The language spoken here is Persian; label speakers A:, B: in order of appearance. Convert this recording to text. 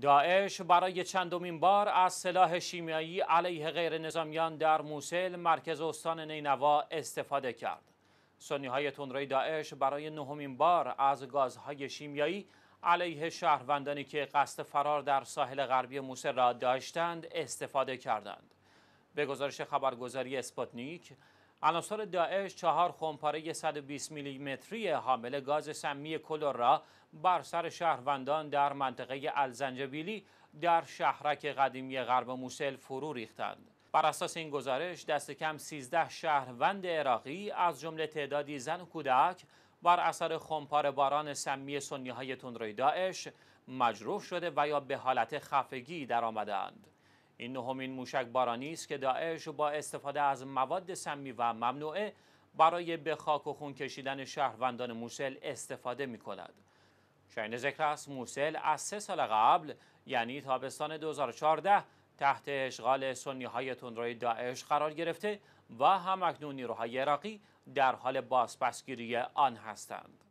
A: داعش برای چندمین بار از سلاح شیمیایی علیه غیر نظامیان در موسل مرکز استان نینوا استفاده کرد. سنی های داعش برای نهمین بار از گازهای شیمیایی علیه شهروندانی که قصد فرار در ساحل غربی موسل را داشتند استفاده کردند. به گزارش خبرگزاری اسپاتنیک، عناصر داعش چهار خمپاره 120 میلیمتری حامل گاز سمی کلور را بر سر شهروندان در منطقه الزنجبیلی در شهرک قدیمی غرب موسل فرو ریختند. بر اساس این گزارش دست کم 13 شهروند عراقی از جمله تعدادی زن و کودک بر اثر خمپار باران سمی سنی های تندروی داعش مجروح شده و یا به حالت خفگی آمدند. این نهمین موشک بارانی است که داعش با استفاده از مواد سمی و ممنوعه برای به خاک و خون کشیدن شهروندان موسل استفاده می کند. شاین ذکر است موسل از سه سال قبل یعنی تابستان 2014 تحت اشغال سنی های تندروی داعش قرار گرفته و هم اکنون نیروهای عراقی در حال بازپسگیری آن هستند.